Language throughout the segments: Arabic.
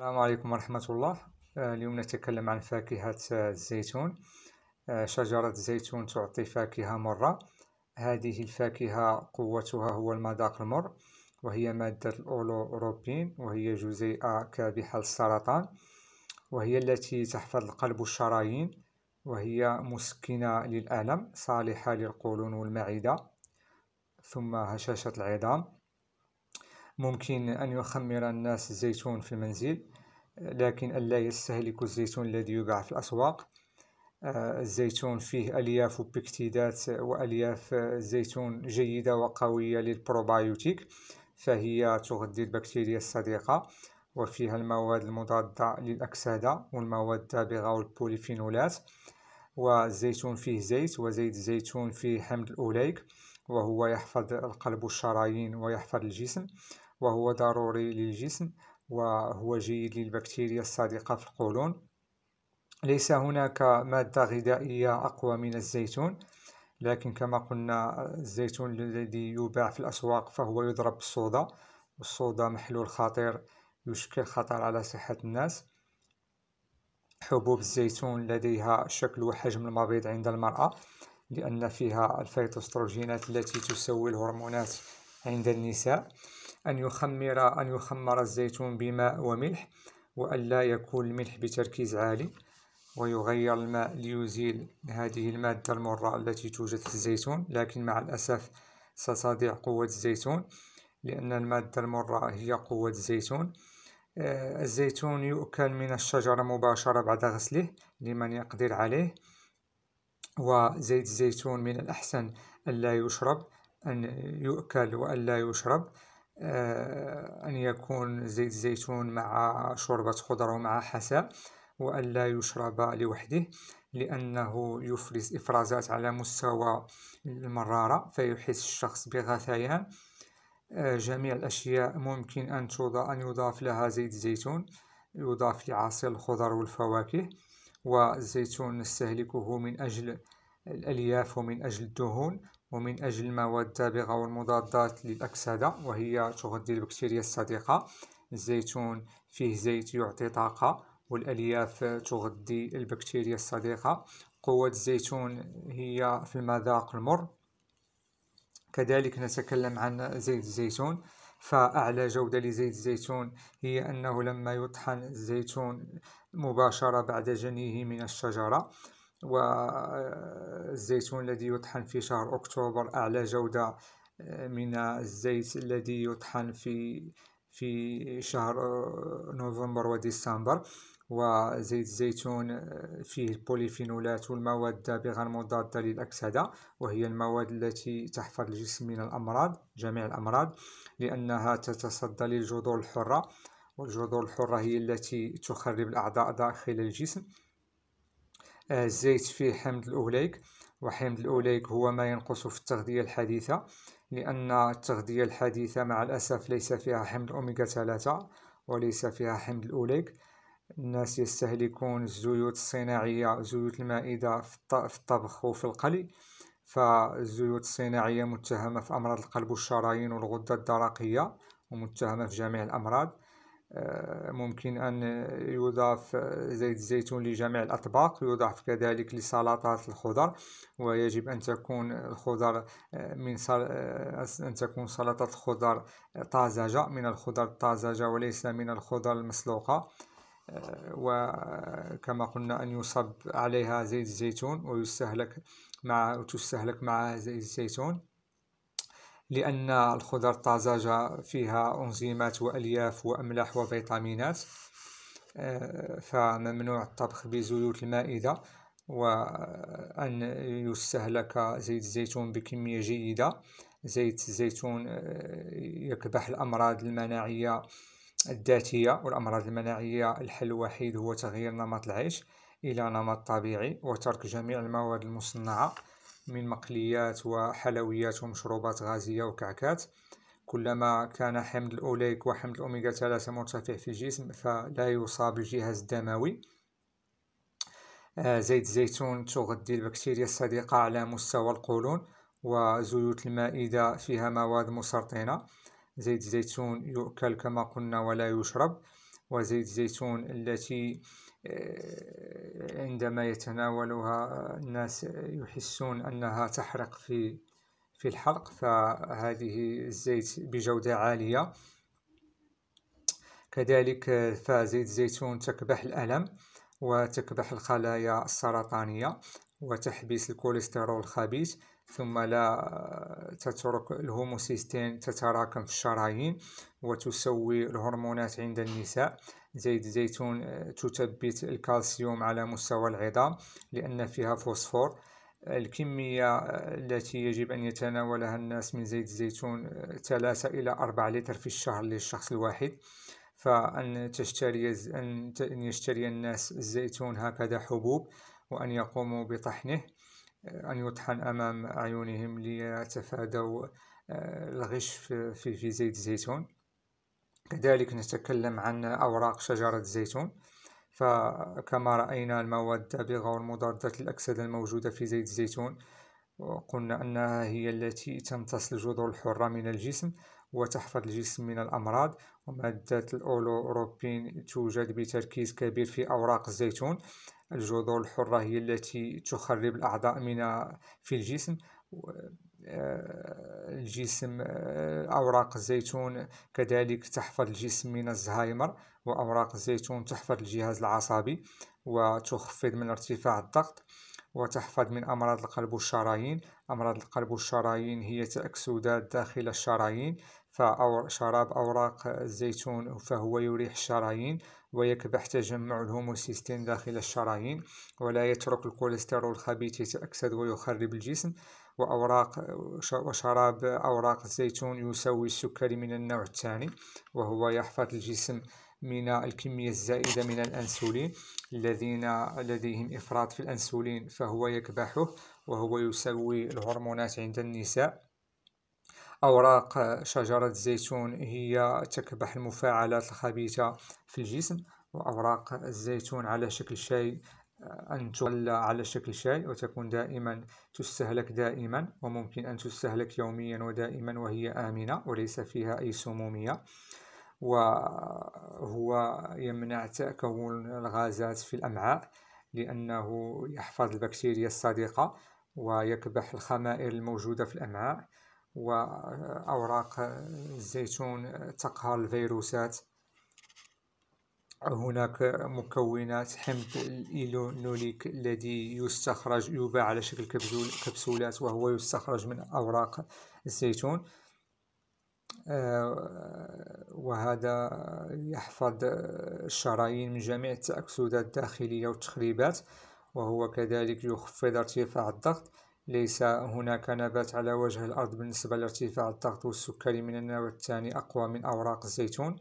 السلام عليكم ورحمة الله آه، اليوم نتكلم عن فاكهة آه، الزيتون آه، شجرة الزيتون تعطي فاكهة مرة هذه الفاكهة قوتها هو المذاق المر وهي مادة الأولوروبين وهي جزيئة كابحة للسرطان وهي التي تحفظ القلب والشرايين وهي مسكنة للألم صالحة للقولون والمعدة ثم هشاشة العظام ممكن أن يخمر الناس الزيتون في المنزل لكن ألا يستهلك الزيتون الذي يباع في الأسواق آه، الزيتون فيه ألياف وبكتيدات وألياف زيتون جيدة وقوية للبروبايوتيك فهي تغذي البكتيريا الصديقة وفيها المواد المضادة للأكسدة والمواد الدابغة والبوليفينولات والزيتون فيه زيت وزيت الزيتون فيه حمض الأوليك وهو يحفظ القلب والشرايين ويحفظ الجسم وهو ضروري للجسم وهو جيد للبكتيريا الصادقة في القولون ليس هناك مادة غذائية أقوى من الزيتون لكن كما قلنا الزيتون الذي يباع في الأسواق فهو يضرب بالصودا والصودا محلول خطير يشكل خطر على صحة الناس حبوب الزيتون لديها شكل وحجم المبيض عند المرأة لأن فيها الفيتوستروجينات التي تسوي الهرمونات عند النساء أن يخمر أن يخمر الزيتون بماء وملح وألا يكون الملح بتركيز عالي ويغير الماء ليزيل هذه المادة المرة التي توجد في الزيتون لكن مع الأسف ستضيع قوة الزيتون لأن المادة المرة هي قوة الزيتون آه، الزيتون يؤكل من الشجرة مباشرة بعد غسله لمن يقدر عليه وزيت الزيتون من الأحسن ألا يشرب أن يؤكل وألا يشرب آه، أن يكون زيت الزيتون مع شوربة خضر ومع حساء وأن لا يشرب لوحده لأنه يفرز إفرازات على مستوى المرارة فيحس الشخص بغثيان آه، جميع الأشياء ممكن أن أن يضاف لها زيت الزيتون يضاف لعصير الخضر والفواكه والزيتون نستهلكه من أجل الألياف ومن أجل الدهون ومن أجل المواد الدابغة والمضادات للأكسدة وهي تغذي البكتيريا الصديقة الزيتون فيه زيت يعطي طاقة والألياف تغذي البكتيريا الصديقة قوة الزيتون هي في المذاق المر كذلك نتكلم عن زيت الزيتون فأعلى جودة لزيت الزيتون هي أنه لما يطحن الزيتون مباشرة بعد جنيه من الشجرة والزيتون آه، الذي يطحن في شهر أكتوبر أعلى جودة آه، من الزيت الذي يطحن في في شهر آه، نوفمبر وديسمبر وزيت الزيتون فيه البوليفينولات والمواد الدابغة المضادة للأكسدة وهي المواد التي تحفظ الجسم من الأمراض جميع الأمراض لأنها تتصدى للجذور الحرة والجذور الحرة هي التي تخرب الأعضاء داخل الجسم الزيت فيه حمض الأوليك وحمض الأوليك هو ما ينقص في التغذية الحديثة لأن التغذية الحديثة مع الأسف ليس فيها حمض أوميغا 3 وليس فيها حمض الأوليك الناس يستهلكون الزيوت الصناعية زيوت المائدة في الطبخ وفي القلي فالزيوت الصناعية متهمة في أمراض القلب والشرايين والغدة الدرقية ومتهمة في جميع الأمراض آه، ممكن أن يضاف زيت الزيتون لجميع الأطباق يضاف كذلك لسلطات الخضر ويجب أن تكون الخضر آه، من سل... آه، أن تكون سلطة الخضر طازجة من الخضر الطازجة وليس من الخضر المسلوقة وكما قلنا أن يصب عليها زيت الزيتون ويستهلك مع تستهلك معها زيت الزيتون لأن الخضر الطازجة فيها أنزيمات وألياف وأملاح وفيتامينات آه، فممنوع الطبخ بزيوت المائدة وأن يستهلك زيت الزيتون بكمية جيدة زيت الزيتون آه، يكبح الأمراض المناعية الذاتية والأمراض المناعية الحل الوحيد هو تغيير نمط العيش إلى نمط طبيعي وترك جميع المواد المصنعة من مقليات وحلويات ومشروبات غازية وكعكات كلما كان حمض الأوليك وحمض الأوميغا 3 مرتفع في الجسم فلا يصاب الجهاز الدموي آه، زيت الزيتون تغذي البكتيريا الصديقة على مستوى القولون وزيوت المائدة فيها مواد مسرطنة زيت الزيتون يؤكل كما قلنا ولا يشرب وزيت الزيتون التي عندما يتناولها الناس يحسون أنها تحرق في في الحلق فهذه الزيت بجودة عالية كذلك فزيت الزيتون تكبح الألم وتكبح الخلايا السرطانية وتحبس الكوليسترول الخبيث ثم لا تترك الهوموسيستين تتراكم في الشرايين وتسوي الهرمونات عند النساء زيت زيتون آه، تثبت الكالسيوم على مستوى العظام لأن فيها فوسفور الكمية آه، التي يجب أن يتناولها الناس من زيت الزيتون آه، ثلاثة إلى أربعة لتر في الشهر للشخص الواحد فأن تشتري أن يشتري الناس الزيتون هكذا حبوب وأن يقوموا بطحنه أن يطحن أمام أعينهم ليتفادوا آه، الغش في في زيت الزيتون كذلك نتكلم عن أوراق شجرة الزيتون فكما رأينا المواد الدابغة والمضادات الأكسدة الموجودة في زيت الزيتون قلنا أنها هي التي تمتص الجذور الحرة من الجسم وتحفظ الجسم من الأمراض ومادة الأولوروبين توجد بتركيز كبير في أوراق الزيتون الجذور الحرة هي التي تخرب الأعضاء من في الجسم آه، الجسم آه، أوراق الزيتون كذلك تحفظ الجسم من الزهايمر وأوراق الزيتون تحفظ الجهاز العصبي وتخفض من ارتفاع الضغط وتحفظ من أمراض القلب والشرايين أمراض القلب والشرايين هي تأكسدات داخل الشرايين شراب أوراق الزيتون فهو يريح الشرايين ويكبح تجمع الهوموسيستين داخل الشرايين ولا يترك الكوليسترول الخبيث يتأكسد ويخرب الجسم وأوراق وشراب أوراق الزيتون يسوي السكري من النوع الثاني وهو يحفظ الجسم من الكمية الزائدة من الأنسولين الذين لديهم إفراط في الأنسولين فهو يكبحه وهو يسوي الهرمونات عند النساء أوراق شجرة الزيتون هي تكبح المفاعلات الخبيثة في الجسم وأوراق الزيتون على شكل شاي آه، أن تغلى على شكل شاي وتكون دائما تستهلك دائما وممكن أن تستهلك يوميا ودائما وهي آمنة وليس فيها أي سمومية وهو يمنع تكون الغازات في الأمعاء لأنه يحفظ البكتيريا الصديقة ويكبح الخمائر الموجودة في الأمعاء وأوراق الزيتون تقهر الفيروسات هناك مكونات حمض الإيلونوليك الذي يستخرج يباع على شكل كبسول كبسولات وهو يستخرج من أوراق الزيتون آه، وهذا يحفظ الشرايين من جميع التأكسدات الداخلية والتخريبات وهو كذلك يخفض ارتفاع الضغط ليس هناك نبات على وجه الأرض بالنسبة لارتفاع الضغط والسكري من النوع الثاني أقوى من أوراق الزيتون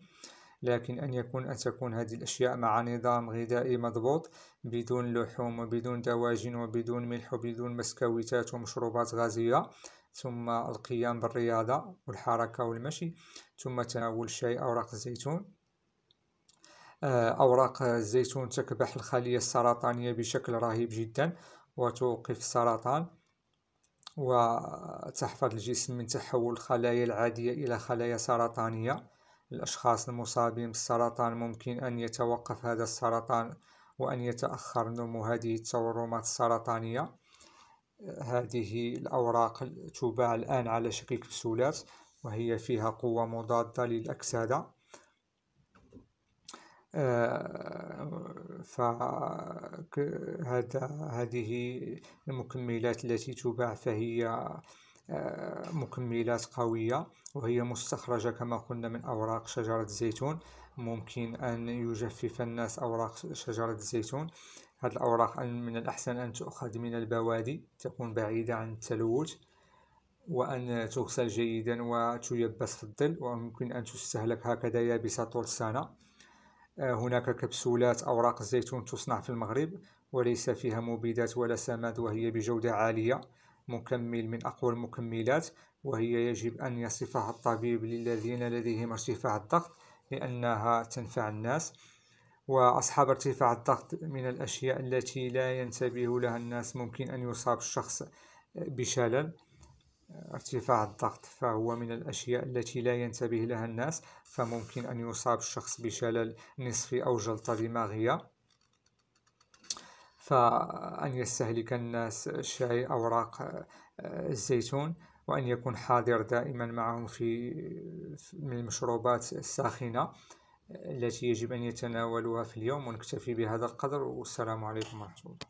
لكن أن يكون أن تكون هذه الأشياء مع نظام غذائي مضبوط بدون لحوم وبدون دواجن وبدون ملح وبدون مسكويتات ومشروبات غازية ثم القيام بالرياضة والحركة والمشي ثم تناول شاي أوراق الزيتون آه، أوراق الزيتون تكبح الخلية السرطانية بشكل رهيب جدا وتوقف السرطان وتحفظ الجسم من تحول الخلايا العادية إلى خلايا سرطانية الأشخاص المصابين بالسرطان ممكن أن يتوقف هذا السرطان وأن يتأخر نمو هذه التورمات السرطانية هذه الأوراق تباع الآن على شكل كبسولات وهي فيها قوة مضادة للأكسدة آه، فهذا هذه المكملات التي تباع فهي آه، مكملات قوية وهي مستخرجة كما قلنا من أوراق شجرة الزيتون ممكن أن يجفف الناس أوراق شجرة الزيتون هذه الأوراق من الأحسن أن تؤخذ من البوادي تكون بعيدة عن التلوث وأن تغسل جيدا وتيبس في الظل وممكن أن تستهلك هكذا يابسة طول السنة هناك كبسولات أوراق الزيتون تصنع في المغرب وليس فيها مبيدات ولا سماد وهي بجودة عالية مكمل من أقوى المكملات وهي يجب أن يصفها الطبيب للذين لديهم ارتفاع الضغط لأنها تنفع الناس وأصحاب ارتفاع الضغط من الأشياء التي لا ينتبه لها الناس ممكن أن يصاب الشخص بشلل ارتفاع الضغط فهو من الأشياء التي لا ينتبه لها الناس فممكن أن يصاب الشخص بشلل نصفي أو جلطة دماغية فأن يستهلك الناس شاي أوراق آه، الزيتون وأن يكون حاضر دائما معهم في من المشروبات الساخنة التي يجب أن يتناولوها في اليوم ونكتفي بهذا القدر والسلام عليكم ورحمة الله